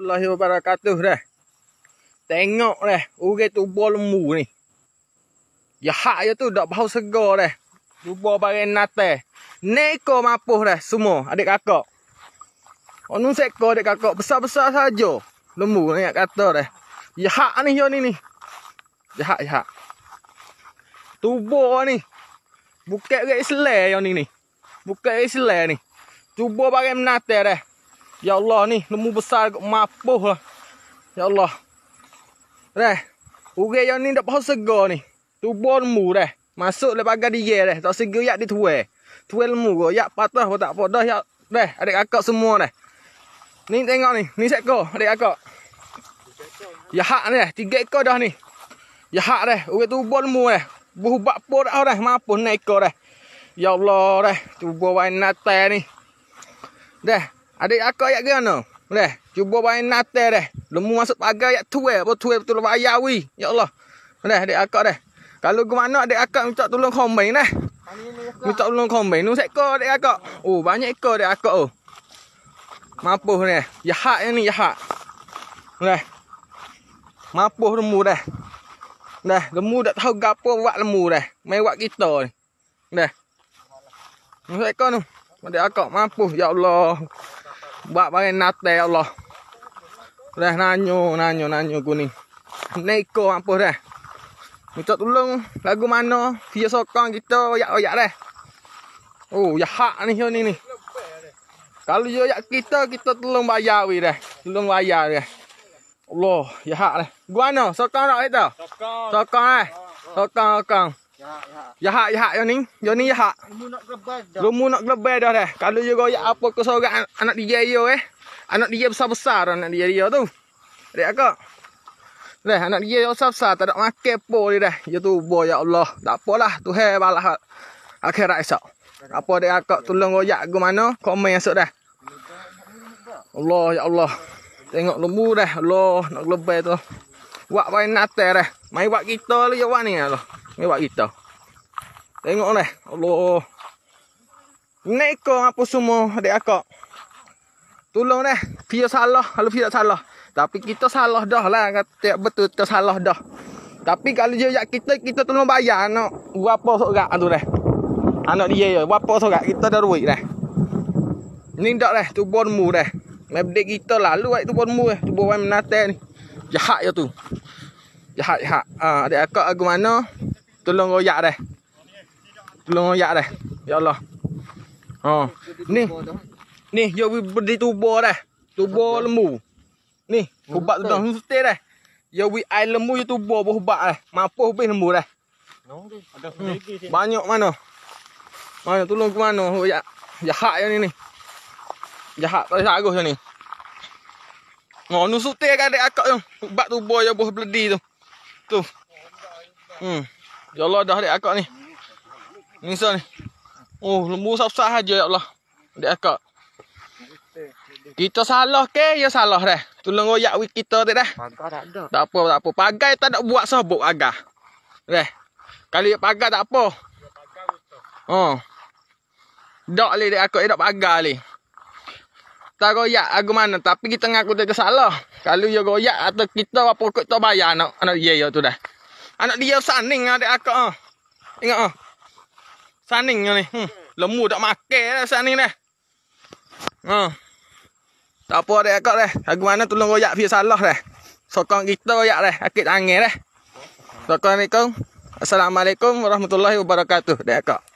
warahmatullahi wabarakatuh dah. Tengok dah, urang tubuh lembu ni. Jahat ya tu dak bau segar dah. Tubuh bareng nate. Neko mapuh dah semua adik kakak. Onu seko adik kakak besar-besar saja. Lembu ni nak kata dah. Jahat ni yo ni ni. Jahat jahat. Tubuh ni. Bukak orang Islam yang ni ni. Bukak Islam ni. Tubuh bareng nate dah. Ya Allah ni lemu besar mapuh lah. Ya Allah. Reh. Ugeh yang ni tak pasal segar ni. Tubuh lemu reh. Masuk le pagar dia reh. Tak segar yak dia tuwe. Tuwe lemu ke. Yak patah pun tak apa. yak. Reh. Adik akak semua reh. Ni tengok ni. Ni seko adik akak. Ya hak ni reh. Tiga ekor dah ni. Ya hak reh. Ugeh tubuh lemu reh. Buhubak pun dah reh. Mapuh naik ekor reh. Ya Allah reh. Tubuh wain natai ni. Reh. Adik aku ayat gana? Leh, cuba bayang nate deh. Lemu masuk pagar ayat tu eh. Apa tu betul lepas ayah we. Ya Allah. Leh, adik aku deh. Kalau ke mana adik aku minta tolong komen deh. Minta tolong komen. Nusik kau adik aku. Oh, banyak kau adik aku oh. Mampus ni. Jahat ni, jahat. Leh. Mampus lemu deh. Leh, lemu tak tahu gapo buat lemu deh. Main buat kita ni. Leh. Nusik kau ni. Adik aku mampus. Ya Allah. Buat bagian nate ya Allah. Dah nanyo, nanyo, nanyo ku ni. Neko ampuh deh. Minta tolong lagu mana? Via sokong kita, oyak-oyak deh. Oh, ya hak ni hiyo ni Kalau yo yak kita kita tolong bayar we deh, Tolong bayar deh. Allah, ya hak dah. Guano, sokong nak kita. Sokong. Sokong eh. Sokong, sokong. Ya hak ya hak yang ni, yang ni ya hak. Lumu nak gebal dah. nak gebal dah dah. Kalau dia goyak apa ke seorang anak DJ yo eh. Anak dia besar-besar anak dia dia tu. Adik aku. Leh anak dia yang besar-besar tak ada makan apa dia dah. Ya tu bo ya Allah. Tak apalah Tuhan balah akhirat esok. Apa dek aku tolong goyak ke mana? Komen esok dah. Allah ya Allah. Tengok lumu dah. Allah nak gebal tu. Wak wain nate dah. Mai wak kita lagi ya, wak ni ya Allah ni buat kita tengok ni Allah naik ke apa semua adik akak tolong ni pia salah kalau pia salah tapi kita salah dah lah kata betul kita salah dah tapi kalau dia ajak kita kita tolong bayar anak berapa sorak tu dah anak dia ya berapa sorak kita dah duit dah ni dak dah tu bonmu dah mebdek kita lah, ai tu bonmu eh tu bon menate ni jahat ya tu jahat jahat ah uh, adik akak aku mana Tolong royak dah. Tolong royak dah. Ya Allah. Ha. Oh. Ni. Ni dia berdi tubo dah. Tubo lembu. Ni, hubak tu dah mesti dah. Ya wi air lembu je boh berhubak dah. Mampu habis lembu dah. Banyak mana? Mana tolong ke mana royak? Oh, hak yang ni ni. hak. tak ada agus ni. Oh, nu sutir kan dek akak tu. Bak tu boy yang buah beledi tu. Tu. Hmm. Ya Allah dah adik akak ni. Ni sah ni. Oh, lembu sah-sah aja ya Allah. Adik akak. Kita salah ke? Ya salah dah. Tolong royak wik kita tak dah. tak apa, tak apa. Pagai tak nak buat sah buat agak. Dah. Kali pagar tak apa. Pagar Oh. dok le dek akak dak pagar le. Tak royak aku mana tapi kita ngaku tak salah. Kalau ya royak atau kita apa kok tak bayar anak anak ye ya tu dah. Anak dia saning ada akak ah. Ingat ah. Saning ni. Hmm. Lemu tak makan dah saning dah. Ha. Ah. Tak apa ada akak dah. Aku mana tolong royak via salah dah. Sokong kita royak dah. Akit tangan dah. Sokong Assalamualaikum. Assalamualaikum warahmatullahi wabarakatuh. Dek akak.